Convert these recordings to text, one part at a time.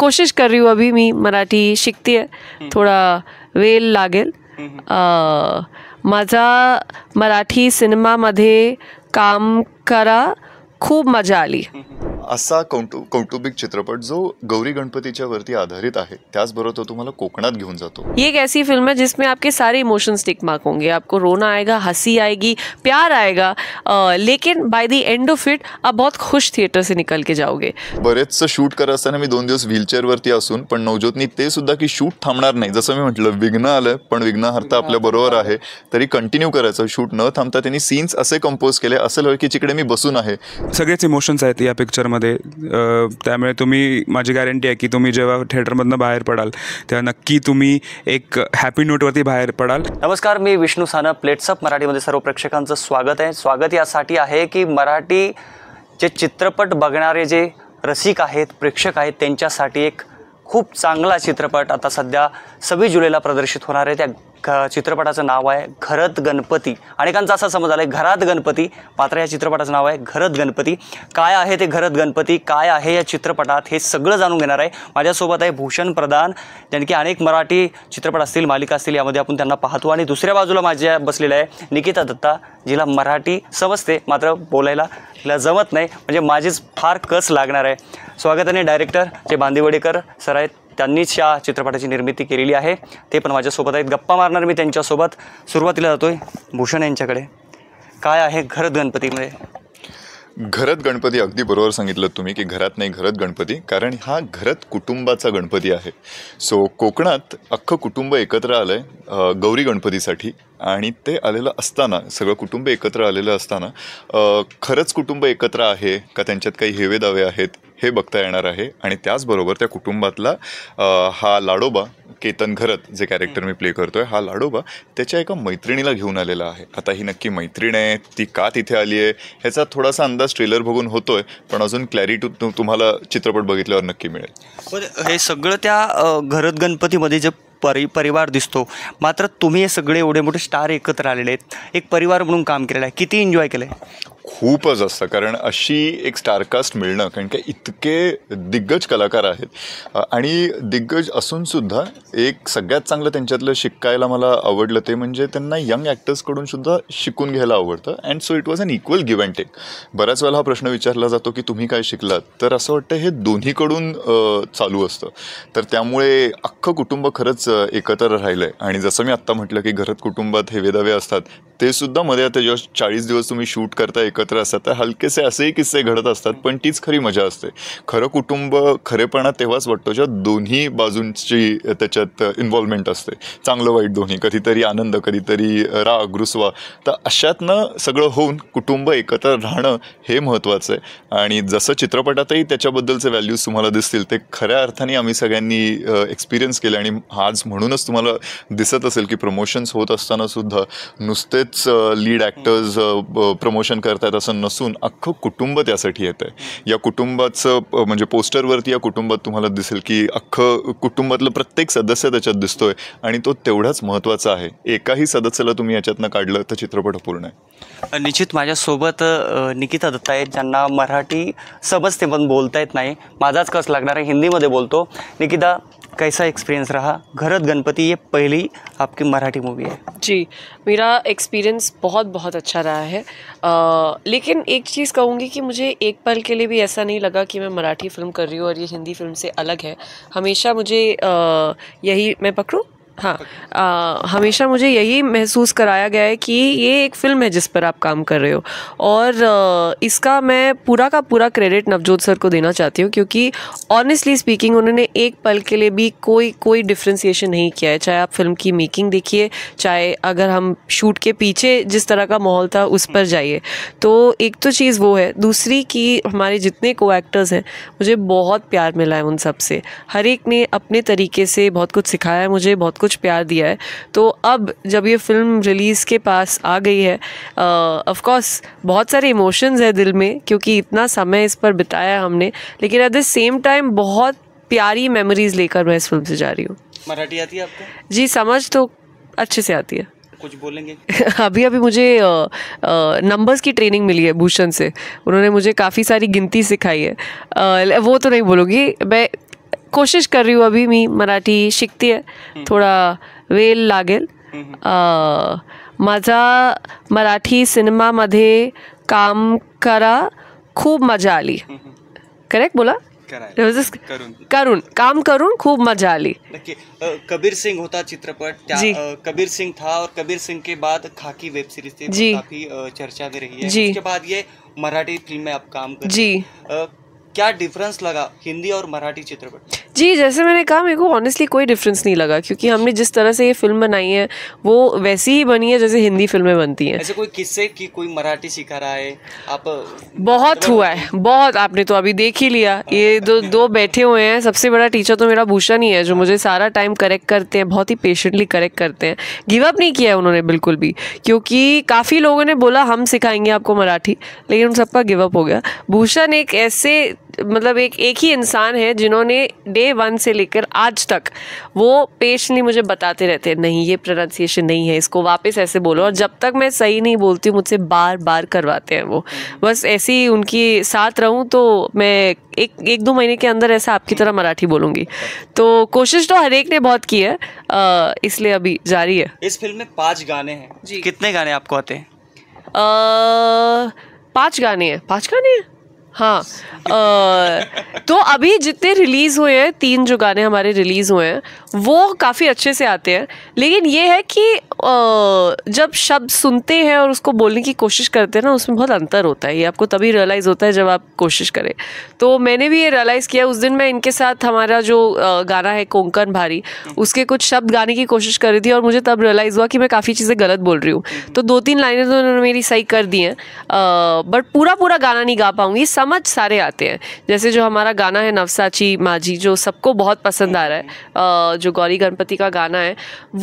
कोशिश कर रही हूँ अभी मी मराठी शिकती है हम्म। थोडा वेल लागेल हम्म। माझा मराठी सिनेमामध्ये काम करा खूप मजा आली हम्म। असा कौटु कौटुंबिक चित्रपट जो गौरी गणपतीच्या वरती आधारित आहे त्याचबरोबर तो तुम्हाला कोकणात घेऊन जातो एक ऐसी फिल्म आहे जिसमें आपके सारे इमोशंस टिक मार्क होंगे आपको रोना आएगा हसी आएगी प्यार आएगा लेकिन by the end of it आप बहुत खुश थिएटर से निकल के जाओगे बरेचसं शूट करत असताना मी दोन दिवस वरती असून पण नवज्योतनी ते सुद्धा की शूट थांबणार नाही जसं मी म्हटलं विघ्न आलं पण विघ्न हरता आपल्या बरोबर आहे तरी कंटिन्यू करायचं शूट न थांबता त्यांनी सीन्स असे कंपोज केले असं जिकडे मी बसून आहे सगळेच इमोशन्स आहेत या पिक्चरमध्ये थिएटरमध्ये त्यामुळे तुम्ही माझी गॅरंटी आहे की तुम्ही जेव्हा थिएटरमधनं बाहेर पडाल तेव्हा नक्की तुम्ही एक हॅपी नोटवरती बाहेर पडाल नमस्कार मी विष्णू साना प्लेट्सअप मराठीमध्ये सर्व प्रेक्षकांचं स्वागत आहे स्वागत यासाठी आहे की मराठी जे चित्रपट बघणारे जे रसिक आहेत प्रेक्षक आहेत त्यांच्यासाठी एक खूप चांगला चित्रपट आता सध्या सव्वीस जुलैला प्रदर्शित होणार आहे त्या चित्रपटाचं नाव आहे घरत गणपती अनेकांचा असा समज आला आहे घरात गणपती मात्र या चित्रपटाचं नाव आहे घरत गणपती काय आहे ते घरत गणपती काय आहे या चित्रपटात हे सगळं जाणून घेणार आहे माझ्यासोबत आहे भूषण प्रधान ज्याने की अनेक मराठी चित्रपट असतील मालिका असतील यामध्ये आपण त्यांना पाहतो आणि दुसऱ्या बाजूला माझ्या बसलेला आहे निकिता दत्ता जिला मराठी समजते मात्र बोलायला तिला जमत नाही म्हणजे माझीच फार कस लागणार आहे स्वागताने डायरेक्टर जे बांदिवडेकर सर आहेत त्यांनीच या चित्रपटाची निर्मिती केलेली आहे ते पण माझ्यासोबत आहेत गप्पा मारणार मी त्यांच्यासोबत सुरुवातीला जातो आहे भूषण यांच्याकडे काय आहे घरत गणपतीमध्ये घरत गणपती अगदी बरोबर सांगितलं तुम्ही की घरात नाही घरत गणपती कारण हा घरत कुटुंबाचा गणपती आहे सो कोकणात अख्खं कुटुंब एकत्र आलं आहे गौरी गणपतीसाठी आणि ते आलेलं असताना सगळं कुटुंब एकत्र आलेलं असताना खरंच कुटुंब एकत्र आहे का त्यांच्यात काही हेवेदावे आहेत हे बघता येणार आहे आणि त्याचबरोबर त्या कुटुंबातला हा लाडोबा केतन घरत जे कॅरेक्टर मी प्ले करतोय हा लाडोबा त्याच्या एका मैत्रिणीला घेऊन आलेला आहे आता ही नक्की मैत्रीण आहे ती का तिथे आली आहे ह्याचा थोडासा अंदाज ट्रेलर बघून होतोय पण अजून क्लॅरिटी तुम्हाला चित्रपट बघितल्यावर नक्की मिळेल हे सगळं त्या घरत गणपतीमध्ये जे परि परिवार दिसतो मात्र तुम्ही हे सगळे एवढे मोठे स्टार एकत्र आलेले आहेत एक परिवार म्हणून काम केलेलं आहे किती एन्जॉय केलं आहे खूपच असतं कारण अशी एक स्टारकास्ट मिळणं कारण की इतके दिग्गज कलाकार आहेत आणि दिग्गज असूनसुद्धा एक सगळ्यात चांगलं त्यांच्यातलं शिकायला मला आवडलं ते म्हणजे त्यांना यंग ॲक्टर्सकडून सुद्धा शिकून घ्यायला आवडतं and so it was an equal give and take बऱ्याच वेळेला हा प्रश्न विचारला जातो की तुम्ही काय शिकलात तर असं वाटतं हे दोन्हीकडून चालू असतं तर त्यामुळे अख्खं कुटुंब खरंच एकत्र राहिलं आहे आणि जसं मी आत्ता म्हटलं की घरात कुटुंबात हे वेदावे असतात ते सुद्धा मध्ये आता जेव्हा चाळीस दिवस तुम्ही शूट करता एक एकत्र असतात तर हलकेसे असेही किस्से घडत असतात पण तीच खरी मजा असते खरं कुटुंब खरेपणा तेव्हाच वाटतो जेव्हा दोन्ही बाजूंची त्याच्यात इन्व्हॉल्वमेंट असते चांगलं वाईट दोन्ही कधीतरी आनंद कधीतरी राग रुसवा तर अशातनं सगळं होऊन कुटुंब एकत्र राहणं हे महत्त्वाचं आहे आणि जसं चित्रपटातही त्याच्याबद्दलचे व्हॅल्यूज तुम्हाला दिसतील ते खऱ्या अर्थाने आम्ही सगळ्यांनी एक्सपिरियन्स केले आणि आज म्हणूनच तुम्हाला दिसत असेल की प्रमोशन्स होत असताना सुद्धा नुसतेच लीड ॲक्टर्स प्रमोशन करतात करतायत असं नसून अख्खं कुटुंब त्यासाठी येत आहे या कुटुंबाचं म्हणजे पोस्टरवरती या कुटुंबात तुम्हाला दिसेल की अख्खं कुटुंबातलं प्रत्येक सदस्य त्याच्यात दिसतोय आणि तो तेवढाच महत्त्वाचा आहे एकाही सदस्याला तुम्ही याच्यातनं काढलं तर चित्रपट अपूर्ण आहे निश्चित माझ्यासोबत निकिता दत्ता आहेत ज्यांना मराठी समजते पण बोलता येत नाही माझाच कस लागणार आहे हिंदीमध्ये बोलतो निकिता कैसा एक्सपीरियंस रहा घरत गणपति ये पहली आपकी मराठी मूवी है जी मेरा एक्सपीरियंस बहुत बहुत अच्छा रहा है आ, लेकिन एक चीज़ कहूँगी कि मुझे एक पल के लिए भी ऐसा नहीं लगा कि मैं मराठी फिल्म कर रही हूँ और ये हिंदी फिल्म से अलग है हमेशा मुझे आ, यही मैं पकड़ूँ हाँ आ, हमेशा मुझे यही महसूस कराया गया है कि ये एक फ़िल्म है जिस पर आप काम कर रहे हो और इसका मैं पूरा का पूरा क्रेडिट नवजोत सर को देना चाहती हूँ क्योंकि ऑनेस्टली स्पीकिंग उन्होंने एक पल के लिए भी कोई कोई डिफ्रेंसीशन नहीं किया है चाहे आप फिल्म की मेकिंग देखिए चाहे अगर हम शूट के पीछे जिस तरह का माहौल था उस पर जाइए तो एक तो चीज़ वो है दूसरी कि हमारे जितने को एक्टर्स हैं मुझे बहुत प्यार मिला है उन सब से हर एक ने अपने तरीके से बहुत कुछ सिखाया है मुझे बहुत कुछ कुछ प्यार दिया है तो अब जब ये फिल्म रिलीज़ के पास आ गई है ऑफकोर्स बहुत सारे इमोशंस है दिल में क्योंकि इतना समय इस पर बिताया हमने लेकिन एट द सेम टाइम बहुत प्यारी मेमोरीज लेकर मैं इस फिल्म से जा रही हूँ मराठी आती है आपको जी समझ तो अच्छे से आती है कुछ बोलेंगे अभी अभी मुझे नंबर्स की ट्रेनिंग मिली है भूषण से उन्होंने मुझे काफ़ी सारी गिनती सिखाई है आ, वो तो नहीं बोलूँगी मैं कोशिश कर रही हूँ अभी मी मराठी शिकती है हम्म। थोडा वेल लागेल हम्म, हम्म। मज़ा मराठी सिनेमा मधे काम करा खूब मजा आली करेक्ट बोला करुण काम करुण खूब मजा आली कबीर सिंह होता चित्रपट जी कबीर सिंह था और कबीर सिंह के बाद खाकी वेब सीरीज थी तो जी काफी चर्चा में रही है जी उसके बाद ये मराठी फिल्म में आप काम कर जी क्या डिफरेंस लगा हिंदी और मराठी चित्रपट जी जैसे मैंने कहा मेरे को ऑनेस्टली कोई डिफरेंस नहीं लगा क्योंकि अच्छा। हमने जिस तरह से ये फिल्म बनाई है वो वैसी ही बनी है जैसे हिंदी फिल्में बनती हैं ऐसे कोई किस्से की कोई मराठी सिखा रहा है आप बहुत मतलब हुआ है बहुत आपने तो अभी देख ही लिया हाँ। ये दो दो बैठे हुए हैं सबसे बड़ा टीचर तो मेरा भूषण ही है जो मुझे सारा टाइम करेक्ट करते हैं बहुत ही पेशेंटली करेक्ट करते हैं गिव अप नहीं किया है उन्होंने बिल्कुल भी क्योंकि काफ़ी लोगों ने बोला हम सिखाएंगे आपको मराठी लेकिन उन सबका गिव अप हो गया भूषण एक ऐसे मतलब एक एक ही इंसान है जिन्होंने डे वन से लेकर आज तक वो पेशली मुझे बताते रहते हैं नहीं ये प्रोनाउंसिएशन नहीं है इसको वापस ऐसे बोलो और जब तक मैं सही नहीं बोलती हूँ मुझसे बार बार करवाते हैं वो बस ऐसी उनकी साथ रहूँ तो मैं एक एक दो महीने के अंदर ऐसा आपकी तरह मराठी बोलूँगी तो कोशिश तो हर एक ने बहुत की है इसलिए अभी जारी है इस फिल्म में पाँच गाने हैं जी कितने गाने आपको आते हैं पाँच गाने हैं पाँच गाने हैं हाँ तो अभी जितने रिलीज़ हुए हैं तीन जो गाने हमारे रिलीज़ हुए हैं वो काफ़ी अच्छे से आते हैं लेकिन ये है कि जब शब्द सुनते हैं और उसको बोलने की कोशिश करते हैं ना उसमें बहुत अंतर होता है ये आपको तभी रियलाइज़ होता है जब आप कोशिश करें तो मैंने भी ये रियलाइज़ किया उस दिन मैं इनके साथ हमारा जो गाना है कोंकण भारी उसके कुछ शब्द गाने की कोशिश कर रही थी और मुझे तब रियलाइज़ हुआ कि मैं काफ़ी चीज़ें गलत बोल रही हूँ तो दो तीन लाइनें तो उन्होंने मेरी सही कर दी हैं बट पूरा पूरा गाना नहीं गा पाऊँगी सम समझ सारे आते हैं जैसे जो हमारा गाना है नवसाची माझी जो सबको बहुत पसंद आ रहा है जो गौरी गणपति का गाना है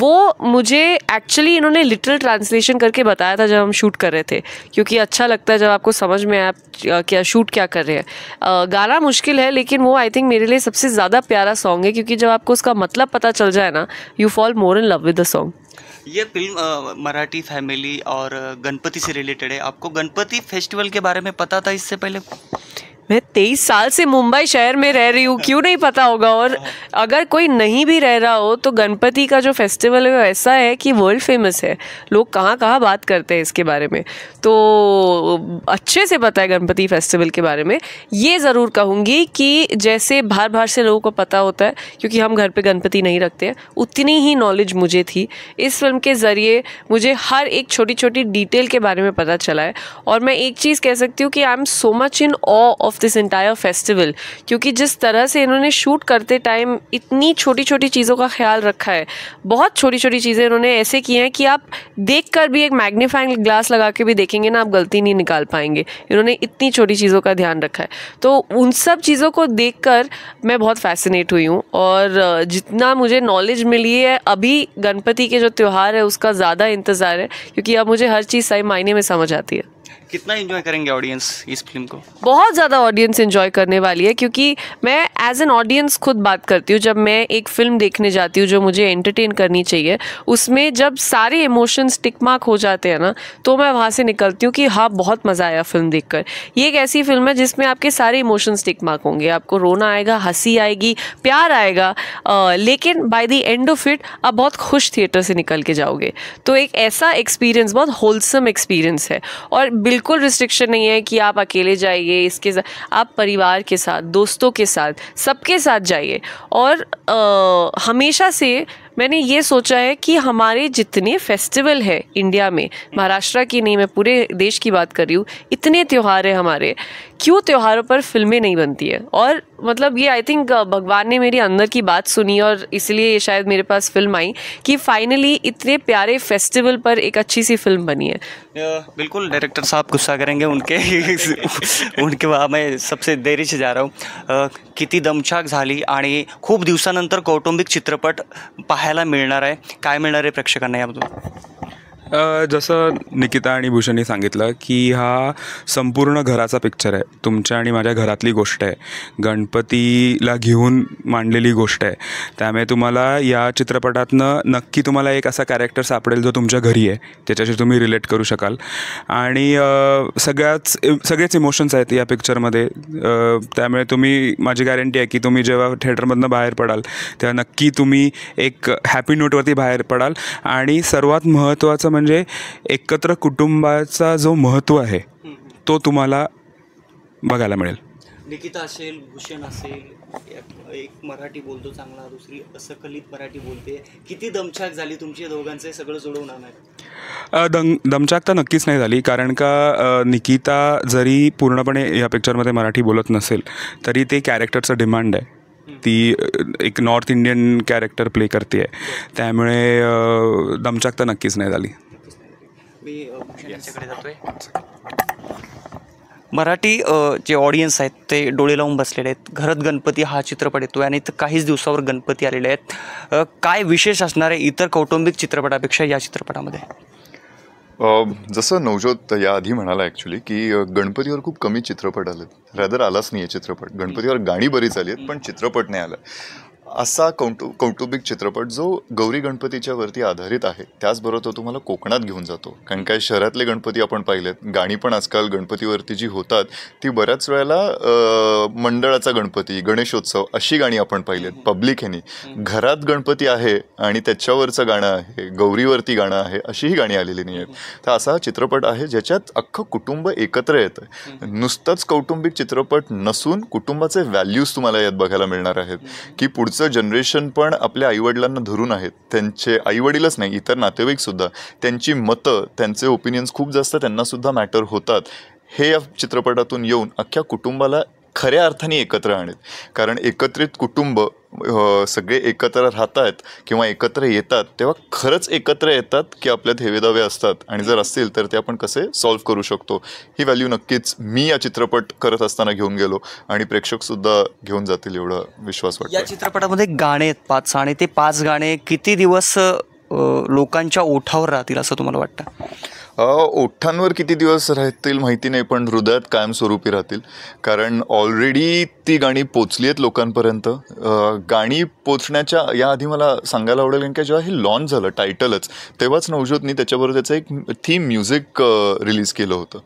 वो मुझे एक्चुअली इन्होंने लिटरल ट्रांसलेशन करके बताया था जब हम शूट कर रहे थे क्योंकि अच्छा लगता है जब आपको समझ में आया आप क्या शूट क्या कर रहे हैं गाना मुश्किल है लेकिन वो आई थिंक मेरे लिए सबसे ज़्यादा प्यारा सॉन्ग है क्योंकि जब आपको उसका मतलब पता चल जाए ना you fall more in love with the song ये फिल्म मराठी फैमिली और गणपति से रिलेटेड है आपको गणपति फेस्टिवल के बारे में पता था इससे पहले मैं तेईस साल से मुंबई शहर में रह रही हूँ क्यों नहीं पता होगा और अगर कोई नहीं भी रह रहा हो तो गणपति का जो फेस्टिवल है वो ऐसा है कि वर्ल्ड फेमस है लोग कहाँ कहाँ बात करते हैं इसके बारे में तो अच्छे से पता है गणपति फेस्टिवल के बारे में ये ज़रूर कहूँगी कि जैसे बाहर बाहर से लोगों को पता होता है क्योंकि हम घर पर गणपति नहीं रखते हैं उतनी ही नॉलेज मुझे थी इस फिल्म के ज़रिए मुझे हर एक छोटी छोटी डिटेल के बारे में पता चला है और मैं एक चीज़ कह सकती हूँ कि I am so much in awe of this entire festival क्योंकि जिस तरह से इन्होंने शूट करते टाइम इतनी छोटी छोटी चीज़ों का ख्याल रखा है बहुत छोटी छोटी चीज़ें इन्होंने ऐसे की हैं कि आप देख कर भी एक मैग्नीफाइंग ग्लास लगा के भी देखेंगे ना आप गलती नहीं निकाल पाएंगे इन्होंने इतनी छोटी चीज़ों का ध्यान रखा है तो उन सब चीज़ों को देख कर मैं बहुत फैसिनेट हुई हूँ और जितना मुझे नॉलेज मिली है अभी गणपति के जो त्यौहार है उसका ज़्यादा इंतज़ार है क्योंकि अब मुझे हर चीज़ सही मायने में समझ आती है कितना एंजॉय करेंगे ऑडियंस इस फिल्म को बहुत ज़्यादा ऑडियंस एंजॉय करने वाली है क्योंकि मैं एज एन ऑडियंस खुद बात करती हूँ जब मैं एक फिल्म देखने जाती हूँ जो मुझे एंटरटेन करनी चाहिए उसमें जब सारे इमोशंस टिक मार्क हो जाते हैं ना तो मैं वहाँ से निकलती हूँ कि हाँ बहुत मज़ा आया फिल्म देख कर ये एक ऐसी फिल्म है जिसमें आपके सारे इमोशंस टिक मार्क होंगे आपको रोना आएगा हंसी आएगी प्यार आएगा आ, लेकिन by the end of it आप बहुत खुश थिएटर से निकल के जाओगे तो एक ऐसा एक्सपीरियंस बहुत होलसम एक्सपीरियंस है और बिल्कुल बिल्कुल रिस्ट्रिक्शन नहीं है कि आप अकेले जाइए इसके आप परिवार के साथ दोस्तों के साथ सबके साथ जाइए और आ, हमेशा से मैंने ये सोचा है कि हमारे जितने फेस्टिवल है इंडिया में महाराष्ट्र की नहीं मैं पूरे देश की बात कर रही हूँ इतने त्यौहार हैं हमारे क्यों त्यौहारों पर फिल्में नहीं बनती है और मतलब ये आई थिंक uh, भगवान ने मेरी अंदर की बात सुनी और इसलिए ये शायद मेरे पास फिल्म आई कि फाइनली इतने प्यारे फेस्टिवल पर एक अच्छी सी फिल्म बनी है बिल्कुल डायरेक्टर साहब गुस्सा करेंगे उनके उनके वहाँ मैं सबसे देरी से जा रहा हूँ किती दमछाक झाली आणि खूप दिवसानंतर कौटुंबिक चित्रपट पाहायला मिळणार आहे काय मिळणार आहे प्रेक्षकांना यामधून जसं निकिता आणि भूषणनी सांगितलं की हा संपूर्ण घराचा पिक्चर आहे तुमच्या आणि माझ्या घरातली गोष्ट आहे गणपतीला घेऊन मांडलेली गोष्ट आहे त्यामुळे तुम्हाला या चित्रपटातनं नक्की तुम्हाला एक असा कॅरेक्टर सापडेल जो तुमच्या घरी आहे त्याच्याशी तुम्ही रिलेट करू शकाल आणि सगळ्याच सगळेच इमोशन्स आहेत या पिक्चरमध्ये त्यामुळे तुम्ही माझी गॅरंटी आहे की तुम्ही जेव्हा थिएटरमधनं बाहेर पडाल तेव्हा नक्की तुम्ही एक हॅपी नोटवरती बाहेर पडाल आणि सर्वात महत्त्वाचं म्हणजे एकत्र कुटुंबाचा जो महत्व आहे तो तुम्हाला बघायला मिळेल निकिता असेल भूषण असेल एक मराठी बोलतो चांगला दुसरी असकलित मराठी बोलते किती दमछाक झाली तुमची दोघांचे सगळं दम दमछाक तर नक्कीच नाही झाली कारण का निकिता जरी पूर्णपणे या पिक्चरमध्ये मराठी बोलत नसेल तरी ते कॅरेक्टरचं डिमांड आहे ती एक नॉर्थ इंडियन कॅरेक्टर प्ले करते आहे त्यामुळे दमचाक तर नक्कीच नाही झाली मराठी जे ऑडियन्स आहेत ते डोळे लावून बसलेले आहेत घरात गणपती हा चित्रपट येतो आणि इथं काहीच दिवसावर गणपती आलेले आहेत काय विशेष असणार आहे इतर कौटुंबिक चित्रपटापेक्षा या चित्रपटामध्ये जसं नवज्योत याआधी म्हणाला ॲक्च्युली की गणपतीवर खूप कमी चित्रपट आले रदर आलाच नाही आहे चित्रपट गणपतीवर गाणी बरीच आली आहेत पण चित्रपट नाही आला असा कौटु कौटुंबिक चित्रपट जो गौरी गणपतीच्या वरती आधारित आहे त्याचबरोबर तो तुम्हाला कोकणात घेऊन जातो कारण काय शहरातले गणपती आपण पाहिलेत गाणी पण आजकाल गणपतीवरती जी होतात ती बऱ्याच वेळेला मंडळाचा गणपती गणेशोत्सव अशी गाणी आपण पाहिलेत पब्लिक ह्यानी घरात गणपती आहे आणि त्याच्यावरचं गाणं आहे गौरीवरती गाणं आहे अशीही गाणी आलेली नाही आहेत तर असा हा चित्रपट आहे ज्याच्यात अख्खं कुटुंब एकत्र येतं नुसतंच कौटुंबिक चित्रपट नसून कुटुंबाचे व्हॅल्यूज तुम्हाला यात बघायला मिळणार आहेत की पुढचं चं जनरेशन पण आपल्या आईवडिलांना धरून आहेत त्यांचे आईवडीलच नाही इतर नातेवाईकसुद्धा त्यांची मतं त्यांचे ओपिनियन्स खूप जास्त त्यांनासुद्धा मॅटर होतात हे या चित्रपटातून येऊन अख्ख्या कुटुंबाला खऱ्या अर्थाने एकत्र आहेत कारण एकत्रित कुटुंब सगळे एकत्र राहत आहेत किंवा एकत्र येतात तेव्हा खरंच एकत्र येतात की आपल्यात हेवेदावे असतात आणि जर असतील तर ते आपण कसे सॉल्व्ह करू शकतो ही व्हॅल्यू नक्कीच मी या चित्रपट करत असताना घेऊन गेलो आणि प्रेक्षक सुद्धा घेऊन जातील एवढा विश्वास वाटतो या चित्रपटामध्ये गाणे आहेत पाच आणि ते पाच गाणे किती दिवस लोकांच्या ओठावर राहतील असं तुम्हाला वाटतं ओठांवर किती दिवस राहतील माहिती नाही पण हृदयात कायमस्वरूपी राहतील कारण ऑलरेडी ती गाणी पोचली आहेत लोकांपर्यंत गाणी पोचण्याच्या याआधी मला सांगायला आवडेल कारण की जेव्हा हे लॉन्च झालं टायटलच तेव्हाच नवज्योतनी त्याच्याबरोबर त्याचं एक थीम म्युझिक रिलीज केलं होतं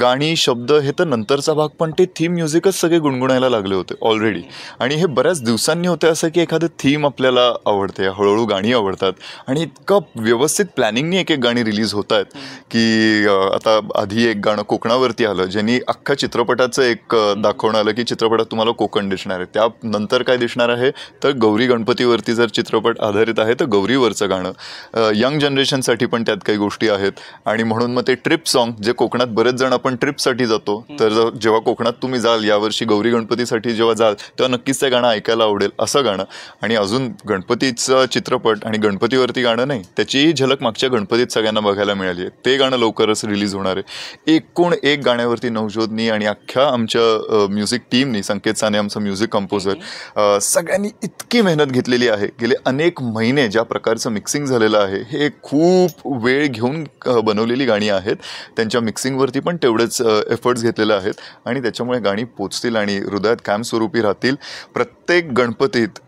गाणी शब्द हे तर नंतरचा भाग पण ते थीम म्युझिकच सगळे गुणगुणायला लागले होते ऑलरेडी आणि हे बऱ्याच दिवसांनी होते असं की एखादं थीम आपल्याला आवडते हळूहळू गाणी आवडतात आणि इतकं व्यवस्थित प्लॅनिंगनी एक एक गाणी रिलीज होत आहेत की आता आधी एक गाणं कोकणावरती आलं ज्यांनी अख्ख्या चित्रपटाचं एक दाखवणं आलं की चित्रपटात तुम्हाला कोकण दिसणार आहे त्यानंतर काय दिसणार आहे तर गौरी गणपतीवरती जर चित्रपट आधारित आहे तर गौरीवरचं गाणं यंग जनरेशनसाठी पण त्यात काही गोष्टी आहेत आणि म्हणून मग ते ट्रिप सॉंग जे कोकणात बरेच जण आपण ट्रिपसाठी जातो तर जेव्हा कोकणात तुम्ही जाल यावर्षी गौरी गणपतीसाठी जेव्हा जाल तेव्हा नक्कीच ते गाणं ऐकायला आवडेल असं गाणं आणि अजून गणपतीचं चित्रपट आणि गणपतीवरती गाणं नाही त्याचीही झलक मागच्या गणपतीत सगळ्यांना बघायला मिळाली आहे ते गाणं लवकरच रिलीज होणार आहे एकूण एक गाण्यावरती नवजोतनी आणि अख्ख्या आमच्या म्युझिक टीमनी संकेत साने आमचं म्युझिक कंपोजर सगळ्यांनी इतकी मेहनत घेतलेली आहे गेले अनेक महिने ज्या प्रकारचं मिक्सिंग झालेलं आहे हे खूप वेळ घेऊन बनवलेली गाणी आहेत त्यांच्या मिक्सिंगवरती पण तेवढेच एफर्ट्स घेतलेले आहेत आणि त्याच्यामुळे गाणी पोचतील आणि हृदयात कायमस्वरूपी राहतील प्रत्येक गणपतीत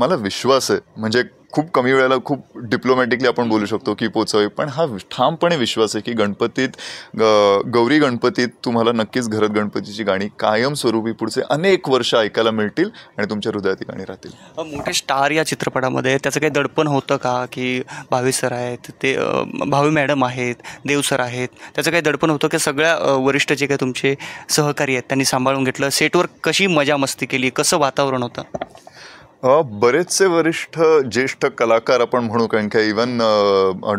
मला विश्वास आहे म्हणजे खूप कमी वेळेला खूप डिप्लोमॅटिकली आपण बोलू शकतो की पोचवे पण हा ठामपणे विश्वास आहे की गणपतीत गौरी गणपतीत तुम्हाला नक्कीच घरात गणपतीची गाणी कायमस्वरूपी पुढचे अनेक वर्ष ऐकायला मिळतील आणि तुमच्या हृदयात गाणी राहतील मोठे स्टार या चित्रपटामध्ये त्याचं काही दडपण होतं का की भावी सर आहेत ते भावी मॅडम आहेत देव सर आहेत त्याचं काही दडपण होतं की सगळ्या वरिष्ठ जे काही तुमचे सहकारी आहेत त्यांनी सांभाळून घेतलं सेटवर कशी मजा मस्ती केली कसं वातावरण होतं बरेचसे वरिष्ठ ज्येष्ठ कलाकार आपण म्हणू कारण काय इवन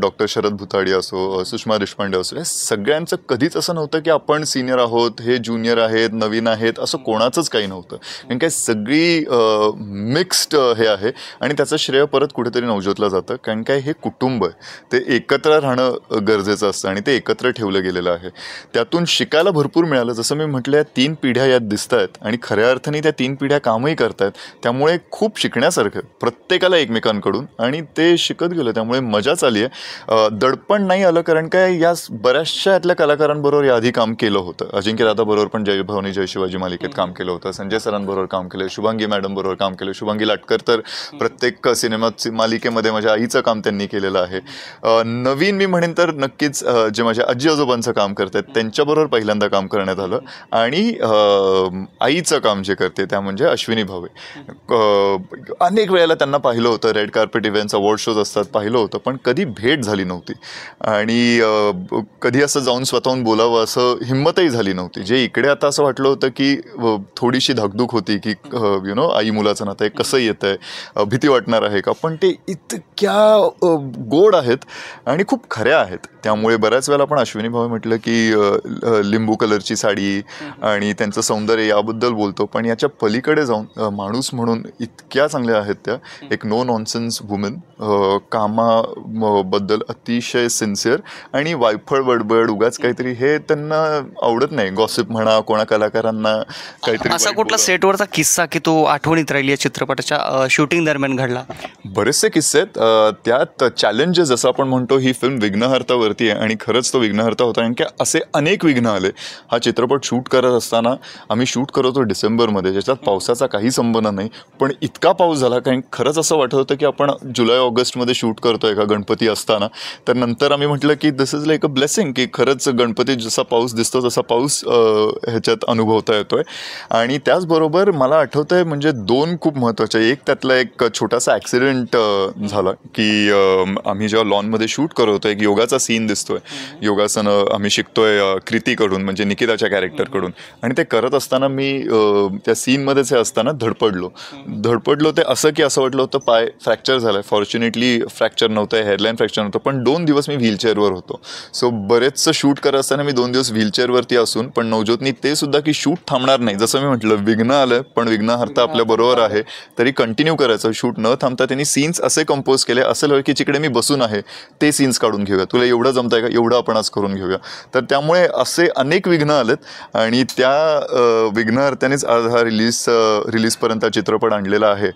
डॉक्टर शरद भुताडी असो सुषमा देशपांडे असो या सगळ्यांचं कधीच असं नव्हतं की आपण सिनियर आहोत हे ज्युनियर आहेत नवीन आहेत असं कोणाचंच काही नव्हतं कारण काय सगळी मिक्स्ड हे आहे आणि त्याचं श्रेय परत कुठेतरी नवज्योतला जातं कारण काय हे कुटुंब आहे ते एकत्र राहणं गरजेचं असतं आणि ते एकत्र ठेवलं गेलेलं आहे त्यातून शिकायला भरपूर मिळालं जसं मी म्हटलं तीन पिढ्या यात दिसत आहेत आणि खऱ्या अर्थाने त्या तीन पिढ्या कामही करत आहेत त्यामुळे खूप खूप शिकण्यासारखं प्रत्येकाला एकमेकांकडून आणि ते शिकत गेलं त्यामुळे मजाच आली आहे दडपण नाही आलं कारण काय या बऱ्याचशा यातल्या कलाकारांबरोबर याआधी काम केलं होतं अजिंक्य बरोबर पण जय भवानी जय शिवाजी मालिकेत काम केलं होतं संजय सरांबरोबर काम केलं शुभांगी मॅडमबरोबर काम केलं शुभांगी लाटकर तर प्रत्येक सिनेमा मालिकेमध्ये माझ्या आईचं काम त्यांनी केलेलं आहे नवीन मी म्हणेन तर नक्कीच जे माझ्या आजी आजोबांचं काम करत आहेत त्यांच्याबरोबर पहिल्यांदा काम करण्यात आलं आणि आईचं काम जे करते त्या म्हणजे अश्विनी भावे अनेक वेळेला त्यांना पाहिलं होतं red carpet events award shows असतात पाहिलं होतं पण कधी भेट झाली नव्हती आणि कधी असं जाऊन स्वतःहून बोलावं असं हिंमतही झाली नव्हती जे इकडे आता असं वाटलं होतं की थोडीशी धाकधूक होती की यु नो आई मुलाचं नातं आहे कसं येतं आहे भीती वाटणार आहे का पण ते इतक्या गोड आहेत आणि खूप खऱ्या आहेत त्यामुळे बऱ्याच वेळेला आपण अश्विनी भावे म्हटलं की लिंबू कलरची साडी आणि त्यांचं सौंदर्य याबद्दल बोलतो पण याच्या पलीकडे जाऊन माणूस म्हणून इत इतक्या चांगल्या आहेत त्या एक नो नॉनसेन्स वुमेन कामाबद्दल अतिशय सिन्सिअर आणि वायफळ वडबड उगाच काहीतरी हे त्यांना आवडत नाही गॉसिप म्हणा कोणा कलाकारांना काहीतरी असा कुठला सेटवरचा किस्सा की तो आठवणीत राहिली या चित्रपटाच्या शूटिंग दरम्यान घडला बरेचसे किस्से आहेत त्यात चॅलेंजेस जसं आपण म्हणतो ही फिल्म विघ्नहर्तावरती आहे आणि खरंच तो विघ्नहर्ता होता कारण की असे अनेक विघ्न आले हा चित्रपट शूट करत असताना आम्ही शूट करतो डिसेंबरमध्ये ज्याच्यात पावसाचा काही संबंध नाही पण इत इतका पाऊस झाला कारण खरंच असं वाटत होतं की आपण जुलै ऑगस्टमध्ये शूट करतोय का गणपती असताना तर नंतर आम्ही म्हटलं की this is like a blessing की खरंच गणपती जसा पाऊस दिसतो तसा पाऊस ह्याच्यात अनुभवता येतोय आणि त्याचबरोबर मला आठवत आहे म्हणजे दोन खूप महत्त्वाच्या एक त्यातला एक छोटासा ॲक्सिडेंट झाला की आम्ही जेव्हा लॉनमध्ये शूट करत होतो एक योगाचा सीन दिसतोय योगासनं आम्ही शिकतोय कृतीकडून म्हणजे निकिताच्या कॅरेक्टरकडून आणि ते करत असताना मी त्या सीनमध्येच असताना धडपडलो धडप पडलो ते असं की असं वाटलं होतं पाय फ्रॅक्चर झालं आहे फॉर्च्युनेटली फ्रॅक्चर नव्हतं हेअरलाईन फ्रॅक्चर नव्हतं पण दोन दिवस मी व्हीलचेअरवर होतो सो बरेचसं शूट करत असताना मी दोन दिवस व्हीलचेअरवरती असून पण नवज्योतनी ते सुद्धा की शूट थांबणार नाही जसं मी म्हटलं विघ्न आलं पण विघ्न हरता आपल्याबरोबर आहे तरी कंटिन्यू करायचं शूट न थांबता त्यांनी सीन्स असे कंपोज केले असं हवं की जिकडे मी बसून आहे ते सीन्स काढून घेऊया तुला एवढं जमतंय का एवढं आपण आज करून घेऊया तर त्यामुळे असे अनेक विघ्न आलेत आणि त्या विघ्नहर्त्यानेच आज हा रिलीज रिलीजपर्यंत चित्रपट आणलेला आहे है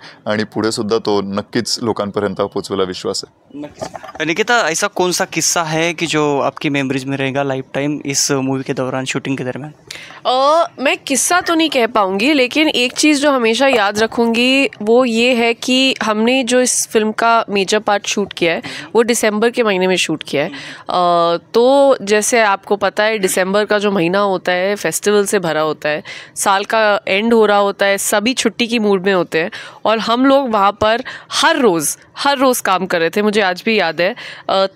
तो नक्की लोकपर्यंत पोचवेला विश्वास है निकिता ऐसा कौन सा किस्सा है कि जो आपकी मेमोरीज में रहेगा लाइफ टाइम इस मूवी के दौरान शूटिंग के दरमियान मैं किस्सा तो नहीं कह पाऊंगी लेकिन एक चीज़ जो हमेशा याद रखूंगी वो ये है कि हमने जो इस फिल्म का मेजर पार्ट शूट किया है वो दिसंबर के महीने में शूट किया है आ, तो जैसे आपको पता है दिसंबर का जो महीना होता है फेस्टिवल से भरा होता है साल का एंड हो रहा होता है सभी छुट्टी की मूड में होते हैं और हम लोग वहाँ पर हर रोज़ हर रोज़ काम कर रहे थे मुझे आज भी याद है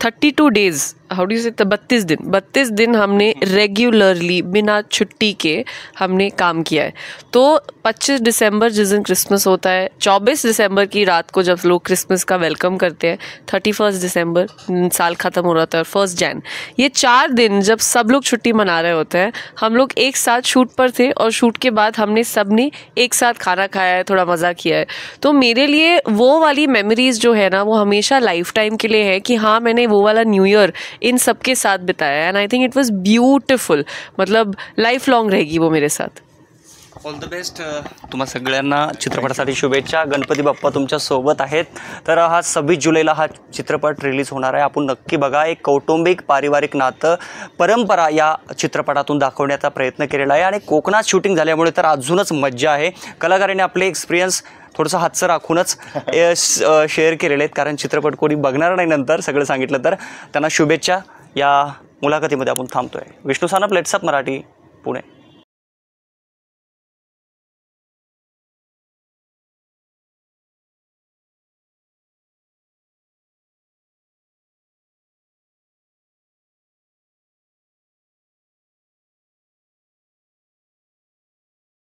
thirty two days how do say बत्तीस दिन बत्तीस दिन हमने रेगुलरली बिना छुट्टी के हमने काम किया है तो 25 दिसंबर जिस दिन क्रिसमस होता है 24 दिसंबर की रात को जब लोग क्रिसमस का वेलकम करते हैं थर्टी फर्स्ट दिसंबर साल ख़त्म हो रहा था और फर्स्ट जैन ये चार दिन जब सब लोग छुट्टी मना रहे होते हैं हम लोग एक साथ शूट पर थे और शूट के बाद हमने सब ने एक साथ खाना खाया है थोड़ा मज़ा किया है तो मेरे लिए वो वाली मेमोरीज़ जो है ना वो हमेशा लाइफ टाइम के लिए है कि हाँ मैंने वो वाला न्यू ईयर इन सब के साथ बिताया and I think it was beautiful मतलब लाइफ लॉन्ग रहेगी वो मेरे साथ ऑल द बेस्ट तुम्हा सगळ्यांना चित्रपटासाठी शुभेच्छा गणपती बाप्पा तुमच्या सोबत आहेत तर हा सव्वीस जुलैला हा चित्रपट रिलीज होणार आहे आपण नक्की बघा एक कौटुंबिक पारिवारिक नातं परंपरा या चित्रपटातून दाखवण्याचा प्रयत्न केलेला आहे आणि कोकणात शूटिंग झाल्यामुळे तर अजूनच मज्जा आहे कलाकारांनी आपले एक्सपिरियन्स थोडंसं हातचं राखूनच शेअर केलेले आहेत कारण चित्रपट कोणी बघणार नाही नंतर सगळं सांगितलं तर त्यांना शुभेच्छा या मुलाखतीमध्ये आपण थांबतोय विष्णू सानप लेट्सअप मराठी पुणे